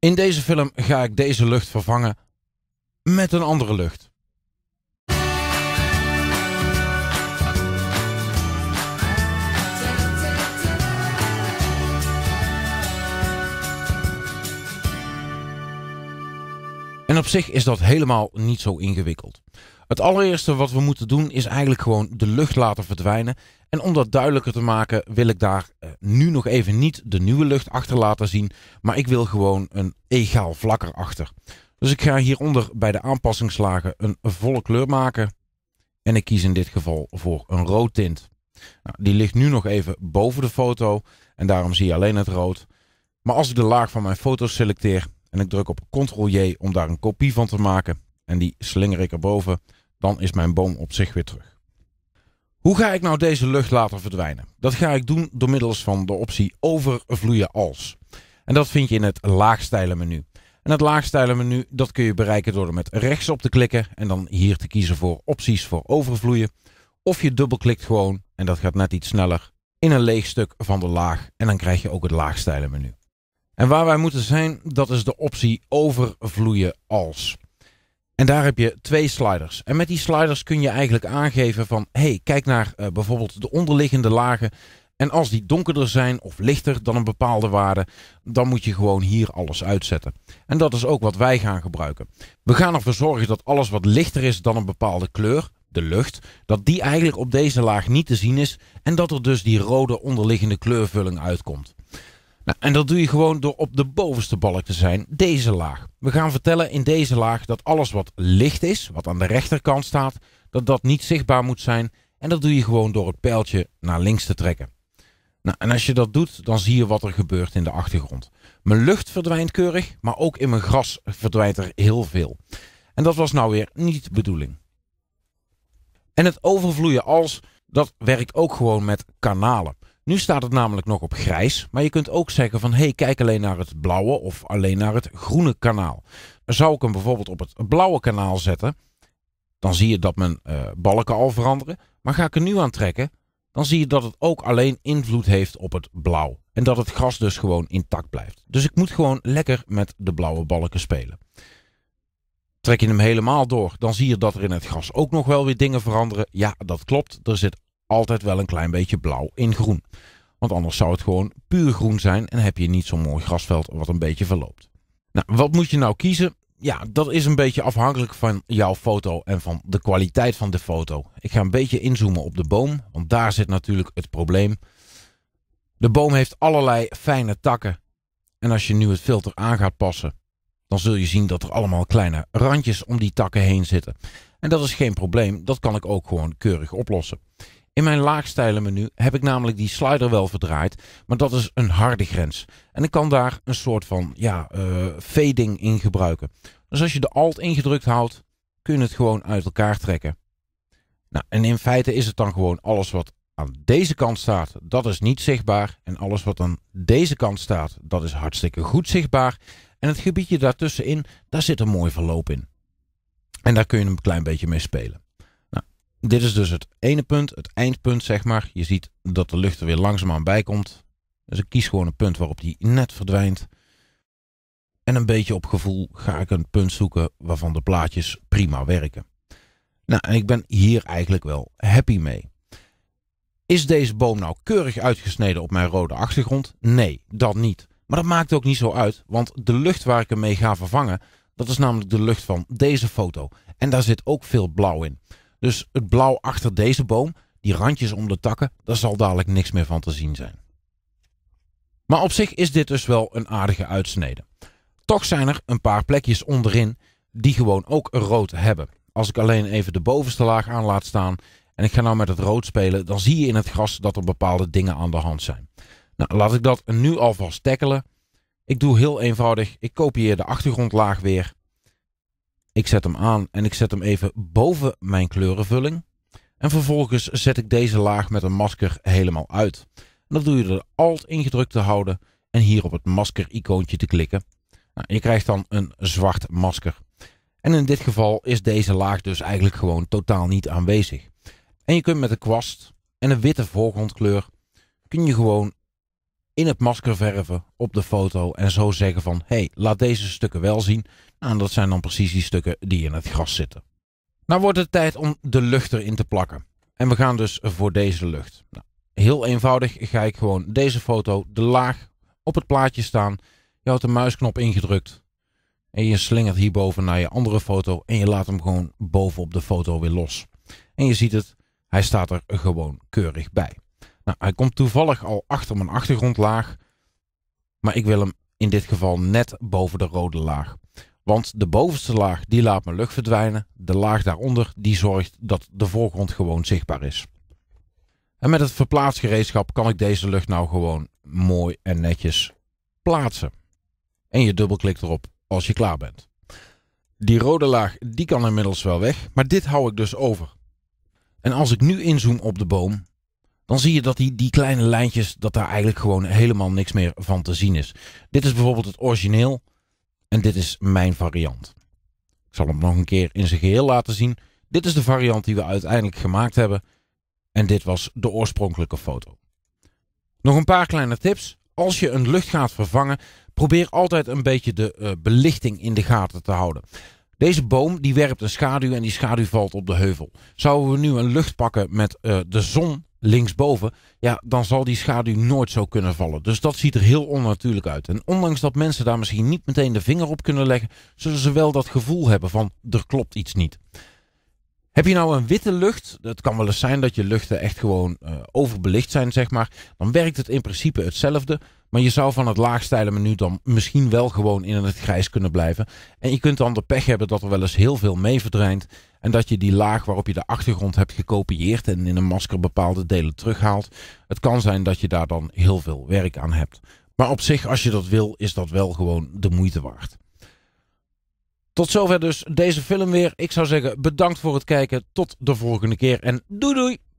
In deze film ga ik deze lucht vervangen met een andere lucht. En op zich is dat helemaal niet zo ingewikkeld. Het allereerste wat we moeten doen is eigenlijk gewoon de lucht laten verdwijnen. En om dat duidelijker te maken wil ik daar eh, nu nog even niet de nieuwe lucht achter laten zien. Maar ik wil gewoon een egaal vlakker achter. Dus ik ga hieronder bij de aanpassingslagen een volle kleur maken. En ik kies in dit geval voor een rood tint. Nou, die ligt nu nog even boven de foto en daarom zie je alleen het rood. Maar als ik de laag van mijn foto selecteer en ik druk op Ctrl-J om daar een kopie van te maken en die slinger ik erboven, dan is mijn boom op zich weer terug. Hoe ga ik nou deze lucht laten verdwijnen? Dat ga ik doen door middels van de optie overvloeien als. En dat vind je in het laagstijlen menu. En het menu dat kun je bereiken door er met rechts op te klikken en dan hier te kiezen voor opties voor overvloeien. Of je dubbelklikt gewoon, en dat gaat net iets sneller, in een leeg stuk van de laag en dan krijg je ook het laagstijlen menu. En waar wij moeten zijn, dat is de optie overvloeien als. En daar heb je twee sliders. En met die sliders kun je eigenlijk aangeven van... hey, kijk naar eh, bijvoorbeeld de onderliggende lagen. En als die donkerder zijn of lichter dan een bepaalde waarde... dan moet je gewoon hier alles uitzetten. En dat is ook wat wij gaan gebruiken. We gaan ervoor zorgen dat alles wat lichter is dan een bepaalde kleur de lucht, dat die eigenlijk op deze laag niet te zien is en dat er dus die rode onderliggende kleurvulling uitkomt. Nou, en dat doe je gewoon door op de bovenste balk te zijn, deze laag. We gaan vertellen in deze laag dat alles wat licht is, wat aan de rechterkant staat, dat dat niet zichtbaar moet zijn. En dat doe je gewoon door het pijltje naar links te trekken. Nou, en als je dat doet, dan zie je wat er gebeurt in de achtergrond. Mijn lucht verdwijnt keurig, maar ook in mijn gras verdwijnt er heel veel. En dat was nou weer niet de bedoeling. En het overvloeien als, dat werkt ook gewoon met kanalen. Nu staat het namelijk nog op grijs, maar je kunt ook zeggen van hé, hey, kijk alleen naar het blauwe of alleen naar het groene kanaal. Zou ik hem bijvoorbeeld op het blauwe kanaal zetten, dan zie je dat mijn eh, balken al veranderen. Maar ga ik er nu aan trekken, dan zie je dat het ook alleen invloed heeft op het blauw. En dat het gras dus gewoon intact blijft. Dus ik moet gewoon lekker met de blauwe balken spelen. Trek je hem helemaal door, dan zie je dat er in het gras ook nog wel weer dingen veranderen. Ja, dat klopt. Er zit altijd wel een klein beetje blauw in groen. Want anders zou het gewoon puur groen zijn en heb je niet zo'n mooi grasveld wat een beetje verloopt. Nou, wat moet je nou kiezen? Ja, dat is een beetje afhankelijk van jouw foto en van de kwaliteit van de foto. Ik ga een beetje inzoomen op de boom, want daar zit natuurlijk het probleem. De boom heeft allerlei fijne takken. En als je nu het filter aan gaat passen, dan zul je zien dat er allemaal kleine randjes om die takken heen zitten. En dat is geen probleem, dat kan ik ook gewoon keurig oplossen. In mijn menu heb ik namelijk die slider wel verdraaid, maar dat is een harde grens. En ik kan daar een soort van ja, uh, fading in gebruiken. Dus als je de alt ingedrukt houdt, kun je het gewoon uit elkaar trekken. Nou, en in feite is het dan gewoon alles wat aan deze kant staat, dat is niet zichtbaar. En alles wat aan deze kant staat, dat is hartstikke goed zichtbaar. En het gebiedje daartussenin, daar zit een mooi verloop in. En daar kun je een klein beetje mee spelen dit is dus het ene punt, het eindpunt zeg maar. Je ziet dat de lucht er weer langzaamaan bij komt. Dus ik kies gewoon een punt waarop die net verdwijnt. En een beetje op gevoel ga ik een punt zoeken waarvan de plaatjes prima werken. Nou, en ik ben hier eigenlijk wel happy mee. Is deze boom nou keurig uitgesneden op mijn rode achtergrond? Nee, dat niet. Maar dat maakt ook niet zo uit, want de lucht waar ik hem mee ga vervangen, dat is namelijk de lucht van deze foto. En daar zit ook veel blauw in. Dus het blauw achter deze boom, die randjes om de takken, daar zal dadelijk niks meer van te zien zijn. Maar op zich is dit dus wel een aardige uitsnede. Toch zijn er een paar plekjes onderin die gewoon ook rood hebben. Als ik alleen even de bovenste laag aan laat staan en ik ga nou met het rood spelen, dan zie je in het gras dat er bepaalde dingen aan de hand zijn. Nou, laat ik dat nu alvast tackelen. Ik doe heel eenvoudig, ik kopieer de achtergrondlaag weer. Ik zet hem aan en ik zet hem even boven mijn kleurenvulling. En vervolgens zet ik deze laag met een masker helemaal uit. dat doe je door de Alt ingedrukt te houden en hier op het masker-icoontje te klikken. Nou, je krijgt dan een zwart masker. En in dit geval is deze laag dus eigenlijk gewoon totaal niet aanwezig. En je kunt met een kwast en een witte voorgrondkleur kun je gewoon in het masker verven op de foto en zo zeggen van hé, hey, laat deze stukken wel zien. en nou, dat zijn dan precies die stukken die in het gras zitten. Nou wordt het tijd om de lucht erin te plakken. En we gaan dus voor deze lucht. Nou, heel eenvoudig ga ik gewoon deze foto, de laag, op het plaatje staan. Je houdt de muisknop ingedrukt. En je slingert hierboven naar je andere foto en je laat hem gewoon bovenop de foto weer los. En je ziet het, hij staat er gewoon keurig bij. Nou, hij komt toevallig al achter mijn achtergrondlaag. Maar ik wil hem in dit geval net boven de rode laag. Want de bovenste laag die laat mijn lucht verdwijnen. De laag daaronder die zorgt dat de voorgrond gewoon zichtbaar is. En met het verplaatsgereedschap kan ik deze lucht nou gewoon mooi en netjes plaatsen. En je dubbelklikt erop als je klaar bent. Die rode laag die kan inmiddels wel weg, maar dit hou ik dus over. En als ik nu inzoom op de boom, dan zie je dat die, die kleine lijntjes, dat daar eigenlijk gewoon helemaal niks meer van te zien is. Dit is bijvoorbeeld het origineel en dit is mijn variant. Ik zal hem nog een keer in zijn geheel laten zien. Dit is de variant die we uiteindelijk gemaakt hebben en dit was de oorspronkelijke foto. Nog een paar kleine tips. Als je een lucht gaat vervangen, probeer altijd een beetje de eh, belichting in de gaten te houden. Deze boom die werpt een schaduw en die schaduw valt op de heuvel. Zouden we nu een lucht pakken met eh, de zon, linksboven, ja, dan zal die schaduw nooit zo kunnen vallen. Dus dat ziet er heel onnatuurlijk uit. En ondanks dat mensen daar misschien niet meteen de vinger op kunnen leggen, zullen ze wel dat gevoel hebben van er klopt iets niet. Heb je nou een witte lucht, het kan wel eens zijn dat je luchten echt gewoon eh, overbelicht zijn, zeg maar. Dan werkt het in principe hetzelfde. Maar je zou van het laagstijlen menu dan misschien wel gewoon in het grijs kunnen blijven. En je kunt dan de pech hebben dat er wel eens heel veel mee verdwijnt. En dat je die laag waarop je de achtergrond hebt gekopieerd en in een masker bepaalde delen terughaalt. Het kan zijn dat je daar dan heel veel werk aan hebt. Maar op zich, als je dat wil, is dat wel gewoon de moeite waard. Tot zover dus deze film weer. Ik zou zeggen bedankt voor het kijken. Tot de volgende keer en doei doei.